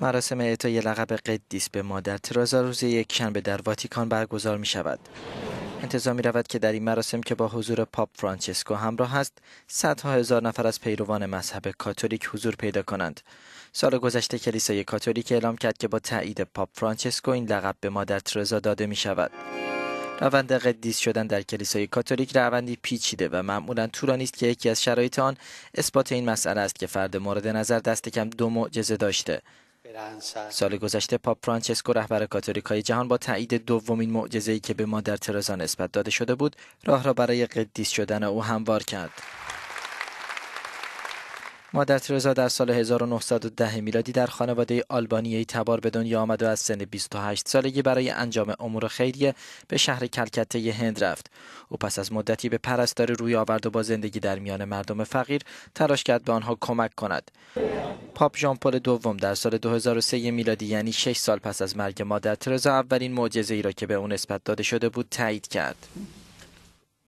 مراسم اعطای لقب قدیس به مادر ترازا روز یکشنبه در واتیکان برگزار می شود. انتظار می رود که در این مراسم که با حضور پاپ فرانچسکو همراه است صدها هزار نفر از پیروان مذهب کاتولیک حضور پیدا کنند سال گذشته کلیسای کاتولیک اعلام کرد که با تایید پاپ فرانچسکو این لقب به مادر ترزا داده می شود روند قدیس شدن در کلیسای کاتولیک روندی پیچیده و معمولا طولانی است که یکی از شرایط آن اثبات این مسئله است که فرد مورد نظر دست کم دو معجزه داشته سال گذشته پاپ فرانچسکو رهبر کاتولیکای جهان با تایید دومین معجزه‌ای که به مادر ترزا نسبت داده شده بود راه را برای قدیس شدن او هموار کرد مادر ترزا در سال 1910 میلادی در خانواده آلبانیایی تبار به دنیا آمد و از سن 28 سالگی برای انجام امور خیریه به شهر کلکته هند رفت. او پس از مدتی به پرستاری روی آورد و با زندگی در میان مردم فقیر تلاش کرد به آنها کمک کند. پاپ ژان پل دوم در سال 2003 میلادی یعنی 6 سال پس از مرگ مادر ترزا اولین معجزه ای را که به او نسبت داده شده بود تایید کرد.